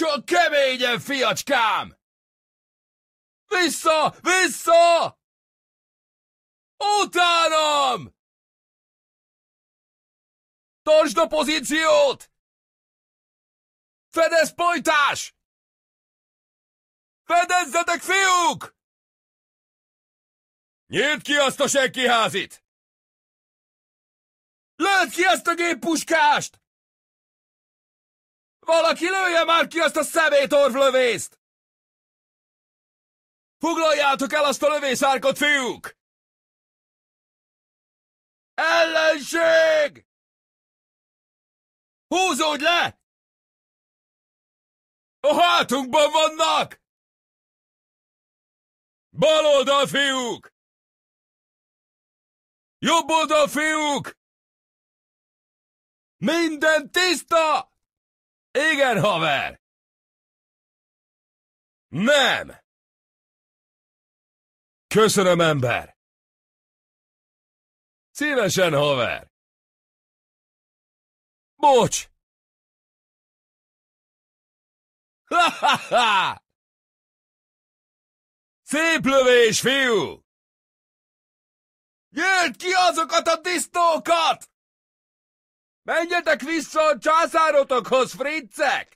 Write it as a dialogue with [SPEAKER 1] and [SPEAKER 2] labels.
[SPEAKER 1] Csak keményen, fiacskám! Vissza! Vissza! Utánam! Tartsd a pozíciót! Fedez pajtás! Fedezzetek, fiúk! Nyíld ki azt a senkiházit! Lőd ki ezt a géppuskást! Valaki lője már ki azt a szemét orvlövészt! Foglaljátok el azt a lövészárkot, fiúk! Ellenség! Húzódj le! A hátunkban vannak! Bal oldal, fiúk! Jobb oldal, fiúk! Minden tiszta! Igen, haver! Nem! Köszönöm, ember! Szívesen, haver! Bocs! Ha-ha-ha! Szép lövés, fiú! Gyert ki azokat a disztókat! Menjetek vissza a császárotokhoz, fricek!